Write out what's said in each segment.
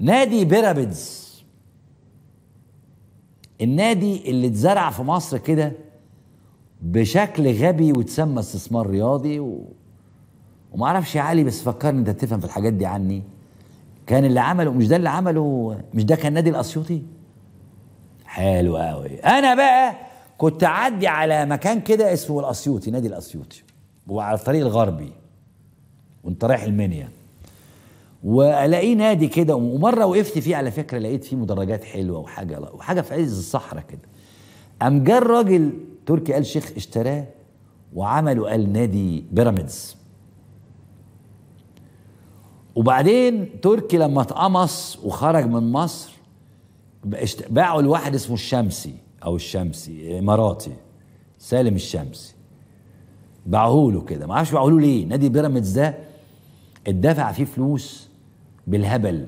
نادي بيراميدز النادي اللي اتزرع في مصر كده بشكل غبي وتسمى استثمار رياضي و... اعرفش يا علي بس فكرني انت تفهم في الحاجات دي عني كان اللي عمله مش ده اللي عمله مش ده كان نادي الاسيوطي حلو قوي انا بقى كنت اعدي على مكان كده اسمه الاسيوطي نادي الاسيوطي وعلى الطريق الغربي وانت رايح المنيا والاقيه نادي كده ومره وقفت فيه على فكره لقيت فيه مدرجات حلوه وحاجه وحاجه في عز الصحراء كده قام جه الراجل تركي آل شيخ اشتراه وعمله قال نادي بيراميدز وبعدين تركي لما اتقمص وخرج من مصر باعوا لواحد اسمه الشمسي او الشمسي اماراتي سالم الشمسي باعوه له كده ما اعرفش باعوه له ليه نادي بيراميدز ده اتدفع فيه فلوس بالهبل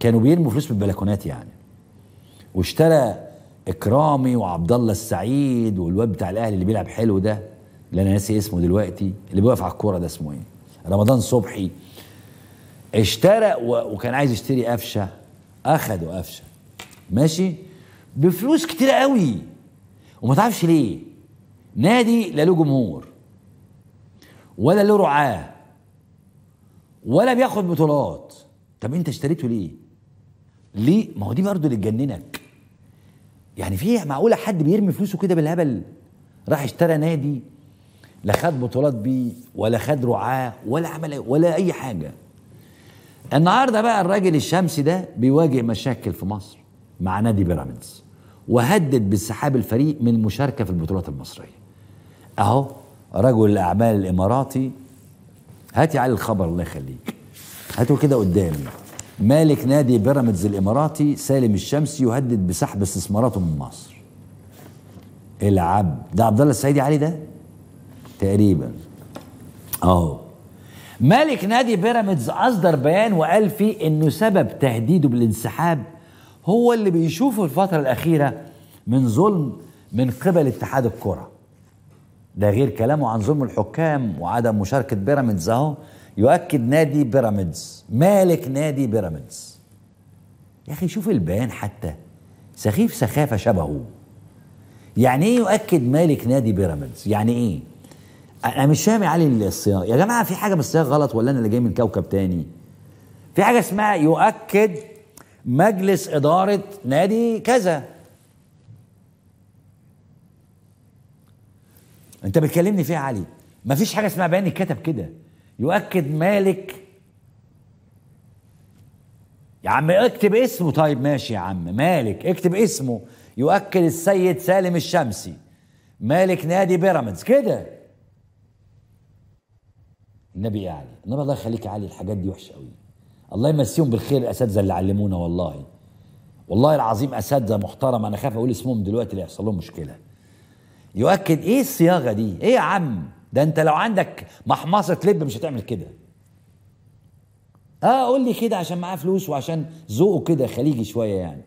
كانوا بيرموا فلوس بالبلكونات يعني واشترى اكرامي وعبد الله السعيد والواد بتاع الاهلي اللي بيلعب حلو ده اللي انا ناسي اسمه دلوقتي اللي بيقف على الكوره ده اسمه ايه رمضان صبحي اشترى و... وكان عايز يشتري قفشه اخده قفشه ماشي بفلوس كتير قوي وما تعرفش ليه نادي لا له جمهور ولا له رعاه ولا بياخد بطولات طب انت اشتريته ليه ليه ما هو دي برضه اللي تجننك يعني في معقوله حد بيرمي فلوسه كده بالهبل راح اشترى نادي لا خد بطولات بيه ولا خد رعاه ولا عمل ولا اي حاجه النهارده بقى الراجل الشمسي ده بيواجه مشاكل في مصر مع نادي بيراميدز وهدد بانسحاب الفريق من المشاركه في البطولات المصريه اهو رجل الاعمال الاماراتي هاتي يا علي الخبر الله يخليك هاته كده قدامي مالك نادي بيراميدز الاماراتي سالم الشمسي يهدد بسحب استثماراته من مصر العب ده عبد الله السعيدي علي ده تقريبا اهو مالك نادي بيراميدز اصدر بيان وقال فيه انه سبب تهديده بالانسحاب هو اللي بيشوفه الفتره الاخيره من ظلم من قبل اتحاد الكره ده غير كلامه عن ظلم الحكام وعدم مشاركة بيراميدز أهو يؤكد نادي بيراميدز مالك نادي بيراميدز يا أخي شوف البيان حتى سخيف سخافة شبهه يعني إيه يؤكد مالك نادي بيراميدز يعني إيه أنا مش فاهم يا علي الصياغة يا جماعة في حاجة من الصياغة غلط ولا أنا اللي جاي من كوكب تاني في حاجة اسمها يؤكد مجلس إدارة نادي كذا انت بتكلمني فيها إيه يا علي مفيش حاجه اسمها بيان اتكتب كده يؤكد مالك يا عم اكتب اسمه طيب ماشي يا عم مالك اكتب اسمه يؤكد السيد سالم الشمسي مالك نادي بيراميدز كده النبي يا علي النبي الله يخليك يا علي الحاجات دي وحشه قوي الله يمسيهم بالخير الاساتذه اللي علمونا والله والله العظيم اساتذه محترمه انا خاف اقول اسمهم دلوقتي لا يحصل لهم مشكله يؤكد ايه الصياغه دي ايه يا عم ده انت لو عندك محمصه لب مش هتعمل كده اه قول لي كده عشان معاه فلوس وعشان ذوقه كده خليجي شويه يعني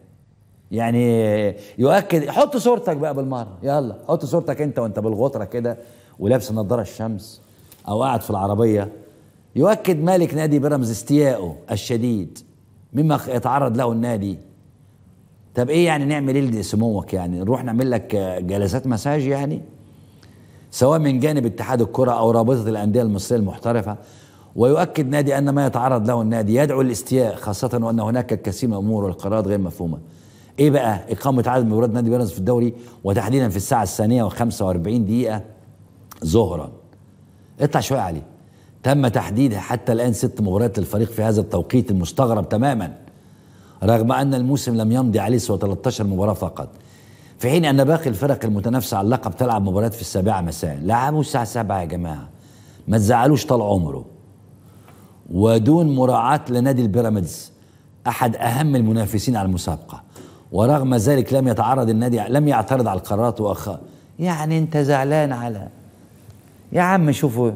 يعني يؤكد حط صورتك بقى بالمره يلا حط صورتك انت وانت بالغطره كده ولابس نظاره الشمس او قاعد في العربيه يؤكد مالك نادي بيراميدز استيائه الشديد مما يتعرض له النادي طب ايه يعني نعمل ايه لسموك يعني نروح نعمل لك جلسات مساج يعني سواء من جانب اتحاد الكره او رابطه الانديه المصريه المحترفه ويؤكد نادي ان ما يتعرض له النادي يدعو الاستياء خاصه وان هناك الكثير من الامور والقرارات غير مفهومه ايه بقى اقامه عدد مباريات نادي بيراميدز في الدوري وتحديدا في الساعه الثانيه و45 دقيقه ظهرا اطلع شويه عليه تم تحديد حتى الان ست مباريات للفريق في هذا التوقيت المستغرب تماما رغم أن الموسم لم يمضي عليه سوى 13 مباراة فقط في حين أن باقي الفرق المتنافسة على اللقب تلعب مباريات في السابعة مساء لعبوا الساعة سبعة يا جماعة ما تزعلوش طال عمره ودون مراعاة لنادي البيراميدز أحد أهم المنافسين على المسابقة ورغم ذلك لم يتعرض النادي لم يعترض على القرارات وأخ يعني أنت زعلان على يا عم شوفوا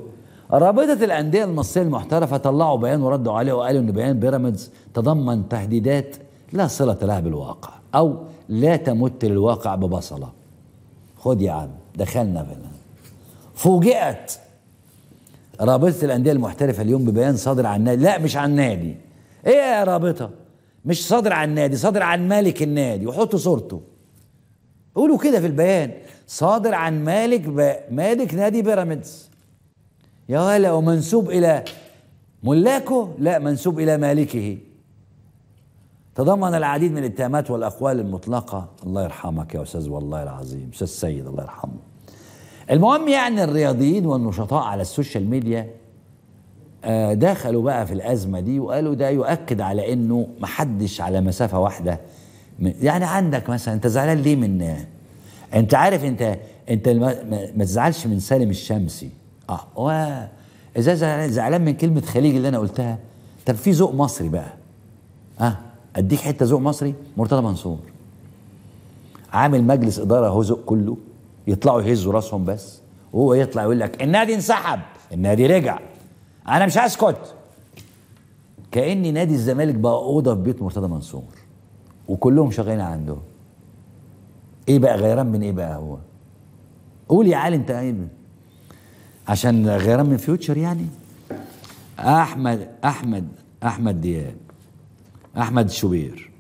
رابطة الأندية المصرية المحترفة طلعوا بيان وردوا عليه وقالوا إن بيان بيراميدز تضمن تهديدات لا صلة لها بالواقع أو لا تمت للواقع ببصلة خد يا عم دخلنا في فوجئت رابطة الأندية المحترفة اليوم ببيان صادر عن نادي لا مش عن نادي إيه يا رابطة مش صادر عن نادي صادر عن مالك النادي وحطوا صورته قولوا كده في البيان صادر عن مالك ب... مالك نادي بيراميدز يا ولا ومنسوب إلى ملاكه لا منسوب إلى مالكه تضمن العديد من الاتهامات والأقوال المطلقة الله يرحمك يا أستاذ والله العظيم أستاذ سيد الله يرحمه المهم يعني الرياضيين والنشطاء على السوشيال ميديا آه، دخلوا بقى في الأزمة دي وقالوا ده يؤكد على أنه محدش على مسافة واحدة يعني عندك مثلا أنت زعلان ليه من أنت عارف أنت أنت ما تزعلش من سالم الشمسي اه اذا زعلان من كلمه خليج اللي انا قلتها طب في ذوق مصري بقى اه اديك حته ذوق مصري مرتضى منصور عامل مجلس اداره هو ذوق كله يطلعوا يهزوا راسهم بس وهو يطلع يقول لك النادي انسحب النادي رجع انا مش هسكت كاني نادي الزمالك بقى اوضه في بيت مرتضى منصور وكلهم شغالين عنده ايه بقى غيران من ايه بقى هو قول يا علي انت عشان غيران من فيوتشر يعني احمد احمد احمد دياب احمد شوبير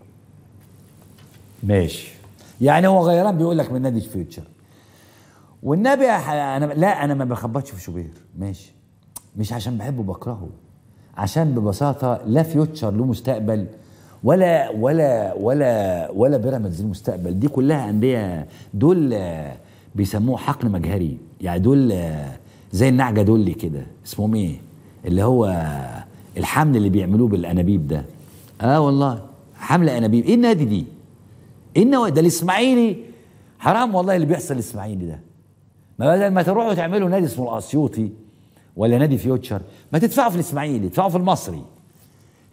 ماشي يعني هو غيران بيقول لك من نادي فيوتشر والنبي انا لا انا ما بخبطش في شوبير ماشي مش عشان بحبه بكرهه عشان ببساطه لا فيوتشر له مستقبل ولا ولا ولا ولا بيراميدز له مستقبل دي كلها انديه دول بيسموه حقل مجهري يعني دول زي النعجه دول كده اسمهم ايه اللي هو الحمل اللي بيعملوه بالانابيب ده اه والله حمل انابيب ايه النادي دي ايه النوع ده الاسماعيلي حرام والله اللي بيحصل الاسماعيلي ده ما بدل ما تروحوا تعملوا نادي اسمه الاسيوطي ولا نادي فيوتشر ما تدفعوا في الاسماعيلي تدفعوا في المصري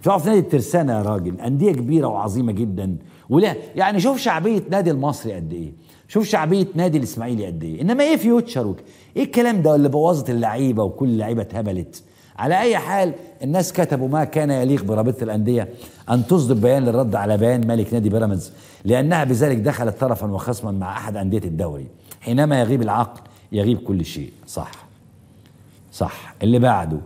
تدفعوا في نادي الترسانه يا راجل انديه كبيره وعظيمه جدا ولا يعني شوف شعبيه نادي المصري قد ايه شوف شعبيه نادي الاسماعيلي قد ايه انما ايه فيوتشر وك... ايه الكلام ده اللي بوظت اللعيبه وكل اللعيبه اتهبلت على اي حال الناس كتبوا ما كان يليق برابطه الانديه ان تصدر بيان للرد على بيان مالك نادي بيراميدز لانها بذلك دخلت طرفا وخصما مع احد انديه الدوري حينما يغيب العقل يغيب كل شيء صح صح اللي بعده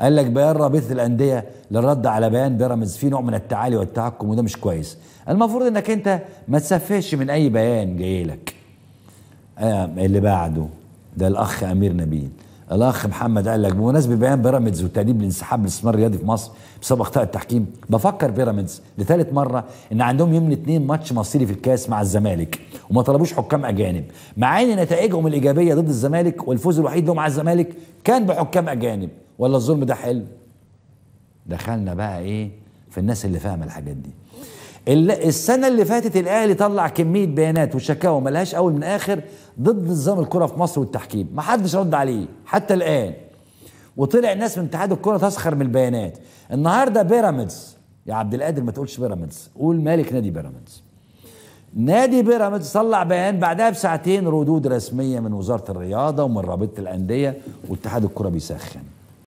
قال لك بيان رابطه الانديه للرد على بيان بيراميدز في نوع من التعالي والتحكم وده مش كويس المفروض انك انت ما تسفهش من اي بيان جاي لك آه اللي بعده ده الاخ امير نبيل الاخ محمد قال لك بمناسبه بيان بيراميدز والتاديب للانسحاب من الاستثمار الرياضي في مصر بسبب اخطاء التحكيم بفكر بيراميدز لثالث مره ان عندهم يوم الاثنين ماتش مصيري في الكاس مع الزمالك وما طلبوش حكام اجانب مع ان نتائجهم الايجابيه ضد الزمالك والفوز الوحيد لهم على الزمالك كان بحكام اجانب ولا الظلم ده حلو دخلنا بقى ايه في الناس اللي فاهمه الحاجات دي السنه اللي فاتت الاهلي طلع كميه بيانات وشكاوى ملهاش اول من اخر ضد نظام الكره في مصر والتحكيم ما حدش رد عليه حتى الان وطلع ناس من اتحاد الكره تسخر من البيانات النهارده بيراميدز يا عبد القادر ما تقولش بيراميدز قول مالك نادي بيراميدز نادي بيراميدز طلع بيان بعدها بساعتين ردود رسميه من وزاره الرياضه ومن رابطه الانديه واتحاد الكره بيسخن